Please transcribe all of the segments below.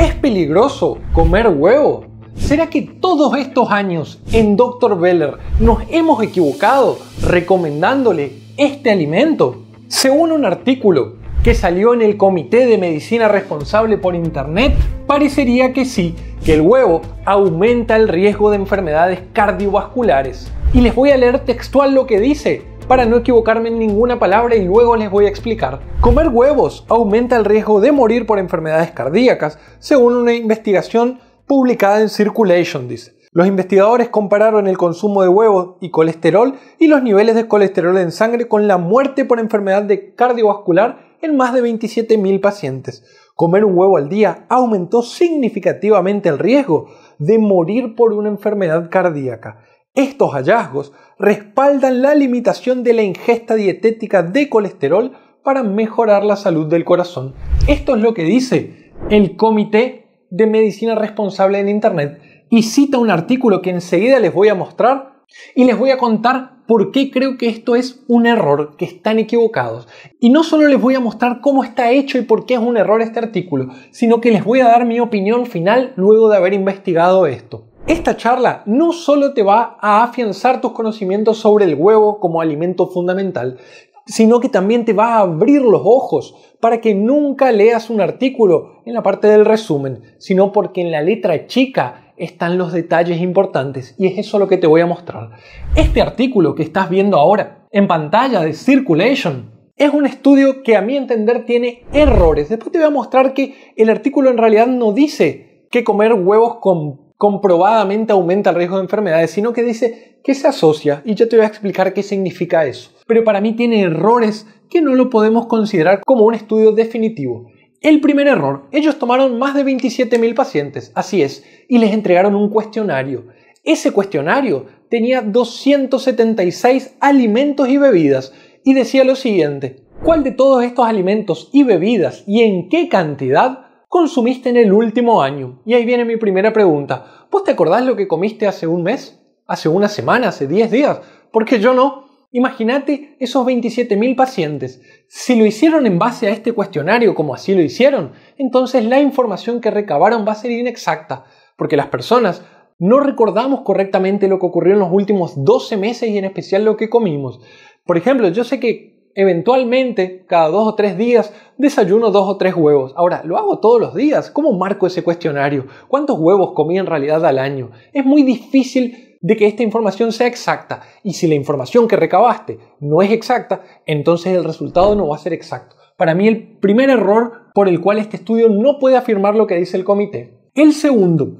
¿Es peligroso comer huevo? ¿Será que todos estos años en Dr. Beller nos hemos equivocado recomendándole este alimento? Según un artículo que salió en el Comité de Medicina Responsable por Internet, parecería que sí, que el huevo aumenta el riesgo de enfermedades cardiovasculares. Y les voy a leer textual lo que dice para no equivocarme en ninguna palabra y luego les voy a explicar. Comer huevos aumenta el riesgo de morir por enfermedades cardíacas, según una investigación publicada en Circulation, dice. Los investigadores compararon el consumo de huevos y colesterol y los niveles de colesterol en sangre con la muerte por enfermedad cardiovascular en más de 27.000 pacientes. Comer un huevo al día aumentó significativamente el riesgo de morir por una enfermedad cardíaca. Estos hallazgos respaldan la limitación de la ingesta dietética de colesterol para mejorar la salud del corazón. Esto es lo que dice el Comité de Medicina Responsable en Internet y cita un artículo que enseguida les voy a mostrar y les voy a contar por qué creo que esto es un error, que están equivocados. Y no solo les voy a mostrar cómo está hecho y por qué es un error este artículo, sino que les voy a dar mi opinión final luego de haber investigado esto. Esta charla no solo te va a afianzar tus conocimientos sobre el huevo como alimento fundamental, sino que también te va a abrir los ojos para que nunca leas un artículo en la parte del resumen, sino porque en la letra chica están los detalles importantes y es eso lo que te voy a mostrar. Este artículo que estás viendo ahora en pantalla de Circulation es un estudio que a mi entender tiene errores. Después te voy a mostrar que el artículo en realidad no dice que comer huevos con comprobadamente aumenta el riesgo de enfermedades, sino que dice que se asocia y yo te voy a explicar qué significa eso. Pero para mí tiene errores que no lo podemos considerar como un estudio definitivo. El primer error, ellos tomaron más de 27.000 pacientes, así es, y les entregaron un cuestionario. Ese cuestionario tenía 276 alimentos y bebidas y decía lo siguiente, ¿cuál de todos estos alimentos y bebidas y en qué cantidad consumiste en el último año? Y ahí viene mi primera pregunta. ¿Vos te acordás lo que comiste hace un mes? ¿Hace una semana? ¿Hace 10 días? Porque yo no. Imagínate esos 27.000 pacientes. Si lo hicieron en base a este cuestionario como así lo hicieron, entonces la información que recabaron va a ser inexacta, porque las personas no recordamos correctamente lo que ocurrió en los últimos 12 meses y en especial lo que comimos. Por ejemplo, yo sé que Eventualmente, cada dos o tres días, desayuno dos o tres huevos. Ahora, ¿lo hago todos los días? ¿Cómo marco ese cuestionario? ¿Cuántos huevos comí en realidad al año? Es muy difícil de que esta información sea exacta. Y si la información que recabaste no es exacta, entonces el resultado no va a ser exacto. Para mí el primer error por el cual este estudio no puede afirmar lo que dice el comité. El segundo,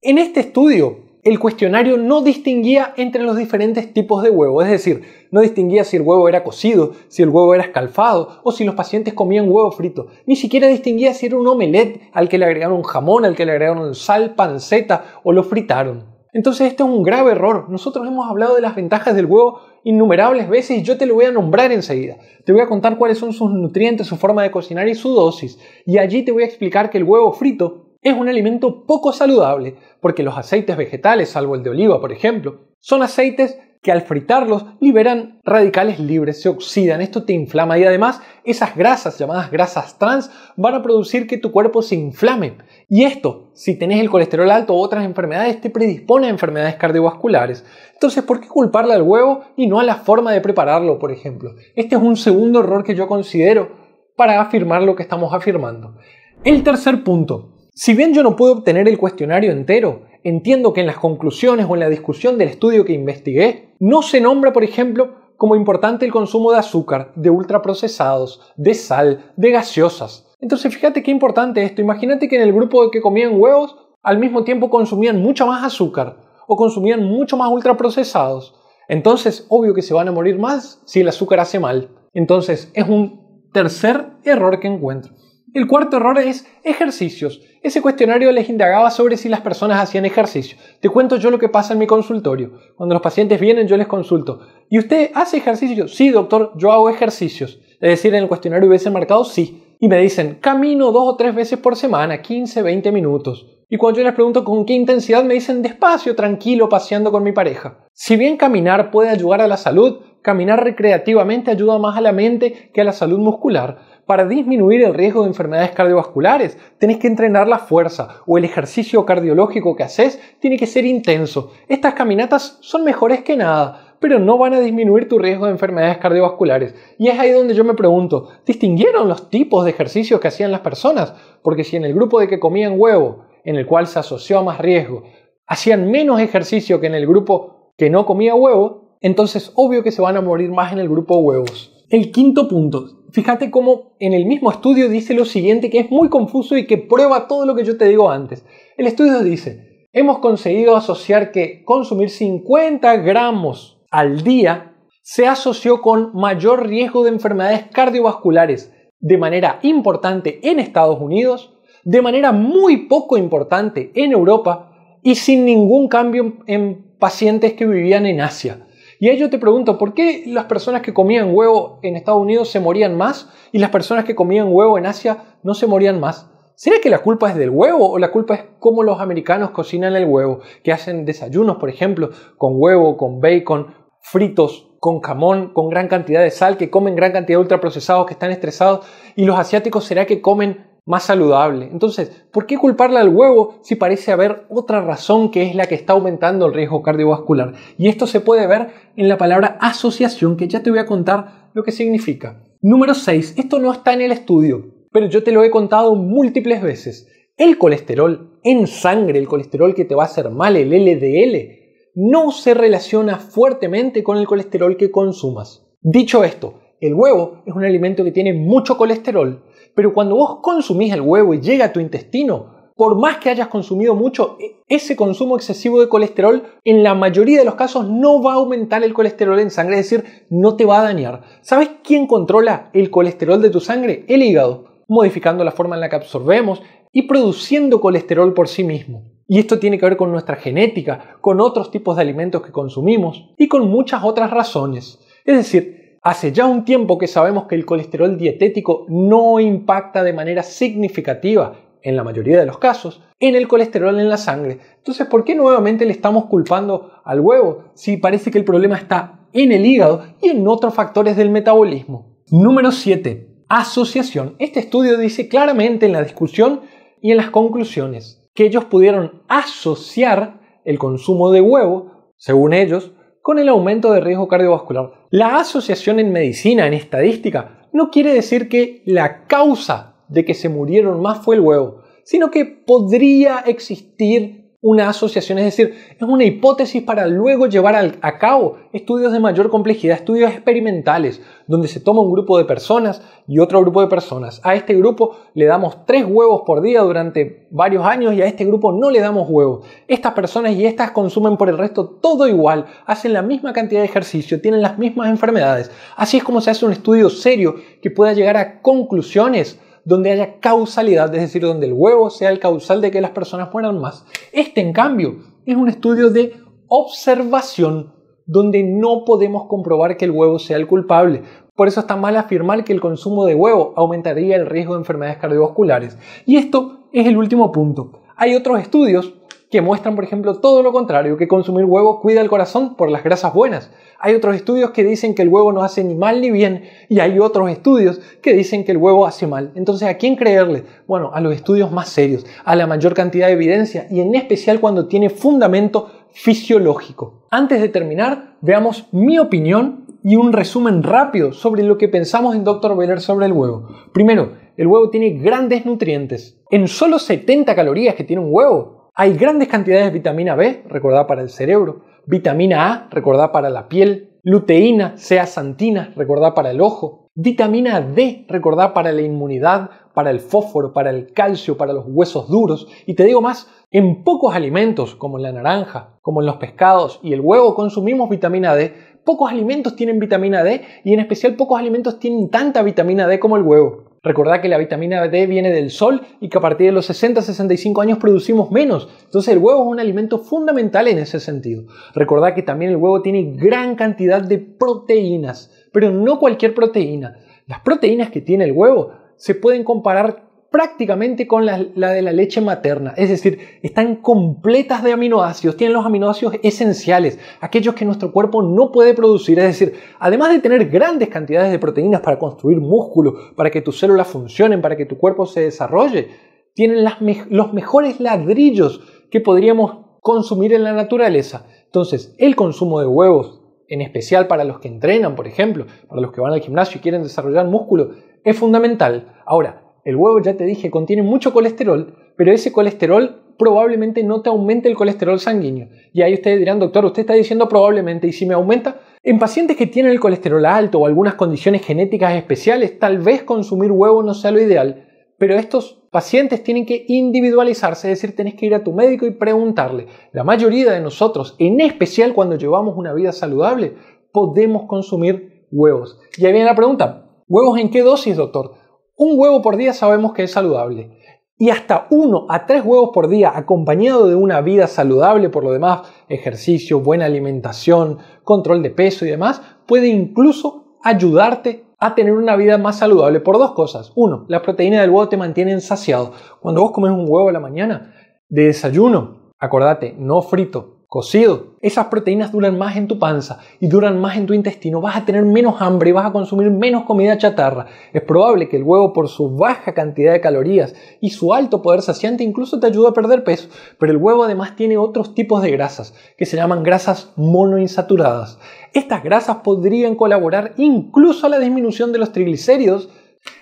en este estudio el cuestionario no distinguía entre los diferentes tipos de huevo, es decir, no distinguía si el huevo era cocido, si el huevo era escalfado o si los pacientes comían huevo frito. Ni siquiera distinguía si era un omelette al que le agregaron jamón, al que le agregaron sal, panceta o lo fritaron. Entonces este es un grave error. Nosotros hemos hablado de las ventajas del huevo innumerables veces y yo te lo voy a nombrar enseguida. Te voy a contar cuáles son sus nutrientes, su forma de cocinar y su dosis. Y allí te voy a explicar que el huevo frito es un alimento poco saludable porque los aceites vegetales, salvo el de oliva por ejemplo, son aceites que al fritarlos liberan radicales libres, se oxidan, esto te inflama y además esas grasas llamadas grasas trans van a producir que tu cuerpo se inflame. Y esto, si tenés el colesterol alto u otras enfermedades, te predispone a enfermedades cardiovasculares. Entonces, ¿por qué culparle al huevo y no a la forma de prepararlo, por ejemplo? Este es un segundo error que yo considero para afirmar lo que estamos afirmando. El tercer punto, si bien yo no puedo obtener el cuestionario entero, entiendo que en las conclusiones o en la discusión del estudio que investigué, no se nombra, por ejemplo, como importante el consumo de azúcar, de ultraprocesados, de sal, de gaseosas. Entonces fíjate qué importante esto. Imagínate que en el grupo que comían huevos, al mismo tiempo consumían mucho más azúcar o consumían mucho más ultraprocesados. Entonces, obvio que se van a morir más si el azúcar hace mal. Entonces, es un tercer error que encuentro. El cuarto error es ejercicios. Ese cuestionario les indagaba sobre si las personas hacían ejercicio. Te cuento yo lo que pasa en mi consultorio. Cuando los pacientes vienen yo les consulto. ¿Y usted hace ejercicio? Sí, doctor, yo hago ejercicios. Es decir, en el cuestionario hubiese marcado sí. Y me dicen, camino dos o tres veces por semana, 15, 20 minutos. Y cuando yo les pregunto con qué intensidad, me dicen despacio, tranquilo, paseando con mi pareja. Si bien caminar puede ayudar a la salud, caminar recreativamente ayuda más a la mente que a la salud muscular para disminuir el riesgo de enfermedades cardiovasculares. Tenés que entrenar la fuerza o el ejercicio cardiológico que haces tiene que ser intenso. Estas caminatas son mejores que nada, pero no van a disminuir tu riesgo de enfermedades cardiovasculares. Y es ahí donde yo me pregunto, ¿distinguieron los tipos de ejercicios que hacían las personas? Porque si en el grupo de que comían huevo, en el cual se asoció a más riesgo, hacían menos ejercicio que en el grupo que no comía huevo, entonces obvio que se van a morir más en el grupo huevos. El quinto punto, fíjate cómo en el mismo estudio dice lo siguiente que es muy confuso y que prueba todo lo que yo te digo antes. El estudio dice, hemos conseguido asociar que consumir 50 gramos al día se asoció con mayor riesgo de enfermedades cardiovasculares de manera importante en Estados Unidos, de manera muy poco importante en Europa y sin ningún cambio en pacientes que vivían en Asia. Y ahí yo te pregunto, ¿por qué las personas que comían huevo en Estados Unidos se morían más y las personas que comían huevo en Asia no se morían más? ¿Será que la culpa es del huevo o la culpa es cómo los americanos cocinan el huevo? Que hacen desayunos, por ejemplo, con huevo, con bacon, fritos, con jamón, con gran cantidad de sal, que comen gran cantidad de ultraprocesados, que están estresados. Y los asiáticos, ¿será que comen más saludable. Entonces, ¿por qué culparle al huevo si parece haber otra razón que es la que está aumentando el riesgo cardiovascular? Y esto se puede ver en la palabra asociación, que ya te voy a contar lo que significa. Número 6. Esto no está en el estudio, pero yo te lo he contado múltiples veces. El colesterol en sangre, el colesterol que te va a hacer mal, el LDL, no se relaciona fuertemente con el colesterol que consumas. Dicho esto, el huevo es un alimento que tiene mucho colesterol pero cuando vos consumís el huevo y llega a tu intestino, por más que hayas consumido mucho, e, ese consumo excesivo de colesterol en la mayoría de los casos no va a aumentar el colesterol en sangre, es decir, no te va a dañar. ¿Sabes quién controla el colesterol de tu sangre? El hígado, modificando la forma en la que absorbemos y produciendo colesterol por sí mismo. Y esto tiene que ver con nuestra genética, con otros tipos de alimentos que consumimos y con muchas otras razones. Es decir, Hace ya un tiempo que sabemos que el colesterol dietético no impacta de manera significativa, en la mayoría de los casos, en el colesterol en la sangre. Entonces, ¿por qué nuevamente le estamos culpando al huevo si parece que el problema está en el hígado y en otros factores del metabolismo? Número 7. Asociación. Este estudio dice claramente en la discusión y en las conclusiones que ellos pudieron asociar el consumo de huevo, según ellos, con el aumento de riesgo cardiovascular. La asociación en medicina, en estadística, no quiere decir que la causa de que se murieron más fue el huevo, sino que podría existir una asociación, es decir, es una hipótesis para luego llevar a cabo estudios de mayor complejidad, estudios experimentales, donde se toma un grupo de personas y otro grupo de personas. A este grupo le damos tres huevos por día durante varios años y a este grupo no le damos huevos. Estas personas y estas consumen por el resto todo igual, hacen la misma cantidad de ejercicio, tienen las mismas enfermedades. Así es como se hace un estudio serio que pueda llegar a conclusiones donde haya causalidad, es decir, donde el huevo sea el causal de que las personas mueran más. Este, en cambio, es un estudio de observación donde no podemos comprobar que el huevo sea el culpable. Por eso está mal afirmar que el consumo de huevo aumentaría el riesgo de enfermedades cardiovasculares. Y esto es el último punto. Hay otros estudios que muestran, por ejemplo, todo lo contrario, que consumir huevo cuida el corazón por las grasas buenas. Hay otros estudios que dicen que el huevo no hace ni mal ni bien y hay otros estudios que dicen que el huevo hace mal. Entonces, ¿a quién creerle? Bueno, a los estudios más serios, a la mayor cantidad de evidencia y en especial cuando tiene fundamento fisiológico. Antes de terminar, veamos mi opinión y un resumen rápido sobre lo que pensamos en Dr. Veller sobre el huevo. Primero, el huevo tiene grandes nutrientes. En solo 70 calorías que tiene un huevo, hay grandes cantidades de vitamina B, recordada para el cerebro, vitamina A, recordada para la piel, luteína, zeaxantina, recordada para el ojo, vitamina D, recordada para la inmunidad, para el fósforo, para el calcio, para los huesos duros. Y te digo más, en pocos alimentos, como en la naranja, como en los pescados y el huevo, consumimos vitamina D. Pocos alimentos tienen vitamina D y en especial pocos alimentos tienen tanta vitamina D como el huevo. Recordad que la vitamina D viene del sol y que a partir de los 60-65 años producimos menos. Entonces el huevo es un alimento fundamental en ese sentido. Recordad que también el huevo tiene gran cantidad de proteínas, pero no cualquier proteína. Las proteínas que tiene el huevo se pueden comparar prácticamente con la, de la leche materna. Es decir, están completas de aminoácidos, tienen los aminoácidos esenciales, aquellos que nuestro cuerpo no puede producir. Es decir, además de tener grandes cantidades de proteínas para construir músculo, para que tus células funcionen, para que tu cuerpo se desarrolle, tienen los mejores ladrillos que podríamos consumir en la naturaleza. Entonces, el consumo de huevos, en especial para los que entrenan, por ejemplo, para los que van al gimnasio y quieren desarrollar músculo, es fundamental. Ahora, el huevo, ya te dije, contiene mucho colesterol, pero ese colesterol probablemente no te aumente el colesterol sanguíneo. Y ahí ustedes dirán, doctor, usted está diciendo probablemente, y si me aumenta, en pacientes que tienen el colesterol alto o algunas condiciones genéticas especiales, tal vez consumir huevo no sea lo ideal, pero estos pacientes tienen que individualizarse, es decir, tenés que ir a tu médico y preguntarle. La mayoría de nosotros, en especial cuando llevamos una vida saludable, podemos consumir huevos. Y ahí viene la pregunta, ¿huevos en qué dosis, doctor? Un huevo por día sabemos que es saludable. Y hasta uno a tres huevos por día, acompañado de una vida saludable, por lo demás, ejercicio, buena alimentación, control de peso y demás, puede incluso ayudarte a tener una vida más saludable por dos cosas. Uno, las proteínas del huevo te mantienen saciado. Cuando vos comes un huevo a la mañana, de desayuno, acordate, no frito, cocido. Esas proteínas duran más en tu panza y duran más en tu intestino. Vas a tener menos hambre y vas a consumir menos comida chatarra. Es probable que el huevo, por su baja cantidad de calorías y su alto poder saciante, incluso te ayude a perder peso. Pero el huevo además tiene otros tipos de grasas, que se llaman grasas monoinsaturadas. Estas grasas podrían colaborar incluso a la disminución de los triglicéridos.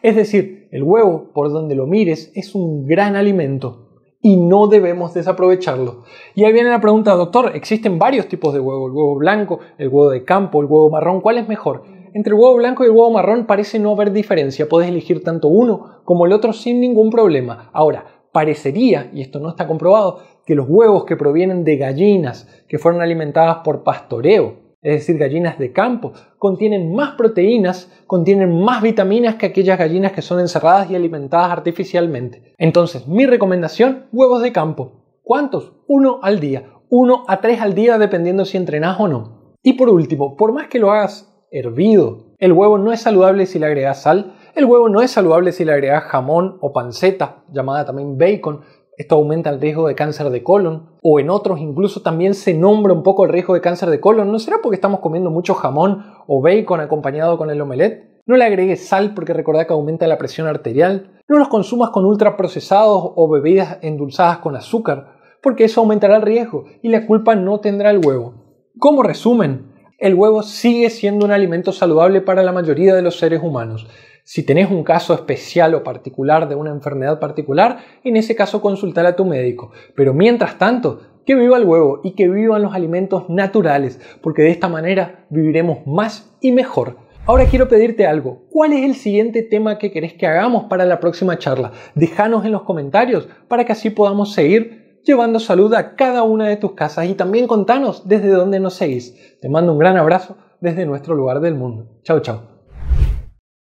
Es decir, el huevo, por donde lo mires, es un gran alimento y no debemos desaprovecharlo. Y ahí viene la pregunta, doctor, existen varios tipos de huevo, el huevo blanco, el huevo de campo, el huevo marrón, ¿cuál es mejor? Entre el huevo blanco y el huevo marrón parece no haber diferencia, puedes elegir tanto uno como el otro sin ningún problema. Ahora, parecería, y esto no está comprobado, que los huevos que provienen de gallinas que fueron alimentadas por pastoreo, es decir, gallinas de campo, contienen más proteínas, contienen más vitaminas que aquellas gallinas que son encerradas y alimentadas artificialmente. Entonces, mi recomendación, huevos de campo. ¿Cuántos? Uno al día, uno a tres al día dependiendo si entrenás o no. Y por último, por más que lo hagas hervido, el huevo no es saludable si le agregas sal, el huevo no es saludable si le agregas jamón o panceta, llamada también bacon, esto aumenta el riesgo de cáncer de colon o en otros incluso también se nombra un poco el riesgo de cáncer de colon. ¿No será porque estamos comiendo mucho jamón o bacon acompañado con el omelette? No le agregues sal porque recordá que aumenta la presión arterial. No los consumas con ultraprocesados o bebidas endulzadas con azúcar porque eso aumentará el riesgo y la culpa no tendrá el huevo. Como resumen, el huevo sigue siendo un alimento saludable para la mayoría de los seres humanos. Si tenés un caso especial o particular de una enfermedad particular, en ese caso consultar a tu médico. Pero mientras tanto, que viva el huevo y que vivan los alimentos naturales, porque de esta manera viviremos más y mejor. Ahora quiero pedirte algo. ¿Cuál es el siguiente tema que querés que hagamos para la próxima charla? Déjanos en los comentarios para que así podamos seguir llevando salud a cada una de tus casas y también contanos desde dónde nos seguís. Te mando un gran abrazo desde nuestro lugar del mundo. Chao, chao.